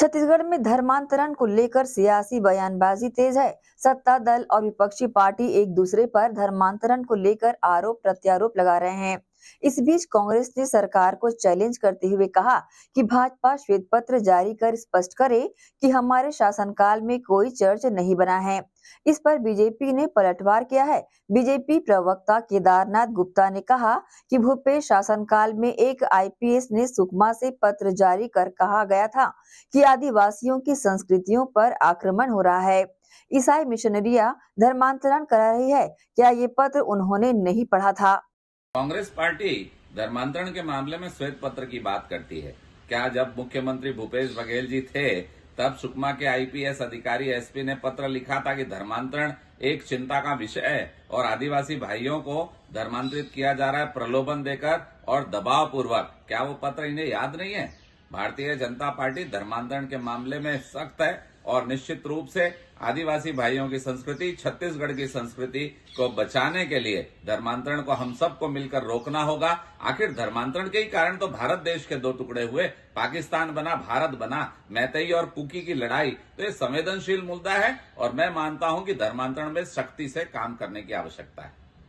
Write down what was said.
छत्तीसगढ़ में धर्मांतरण को लेकर सियासी बयानबाजी तेज है सत्ता दल और विपक्षी पार्टी एक दूसरे पर धर्मांतरण को लेकर आरोप प्रत्यारोप लगा रहे हैं इस बीच कांग्रेस ने सरकार को चैलेंज करते हुए कहा कि भाजपा श्वेत पत्र जारी कर स्पष्ट करे कि हमारे शासनकाल में कोई चर्च नहीं बना है इस पर बीजेपी ने पलटवार किया है बीजेपी प्रवक्ता केदारनाथ गुप्ता ने कहा कि भूपेश शासनकाल में एक आईपीएस ने सुकमा से पत्र जारी कर कहा गया था कि आदिवासियों की संस्कृतियों पर आक्रमण हो रहा है ईसाई मिशनरिया धर्मांतरण करा रही है क्या ये पत्र उन्होंने नहीं पढ़ा था कांग्रेस पार्टी धर्मांतरण के मामले में श्वेत पत्र की बात करती है क्या जब मुख्यमंत्री भूपेश बघेल जी थे तब सुकमा के आईपीएस अधिकारी एसपी ने पत्र लिखा था कि धर्मांतरण एक चिंता का विषय है और आदिवासी भाइयों को धर्मांतरित किया जा रहा है प्रलोभन देकर और दबाव पूर्वक क्या वो पत्र इन्हें याद नहीं है भारतीय जनता पार्टी धर्मांतरण के मामले में सख्त है और निश्चित रूप से आदिवासी भाइयों की संस्कृति छत्तीसगढ़ की संस्कृति को बचाने के लिए धर्मांतरण को हम सबको मिलकर रोकना होगा आखिर धर्मांतरण के ही कारण तो भारत देश के दो टुकड़े हुए पाकिस्तान बना भारत बना मैतई और कुकी की लड़ाई तो ये संवेदनशील मुद्दा है और मैं मानता हूं कि धर्मांतरण में सख्ती से काम करने की आवश्यकता है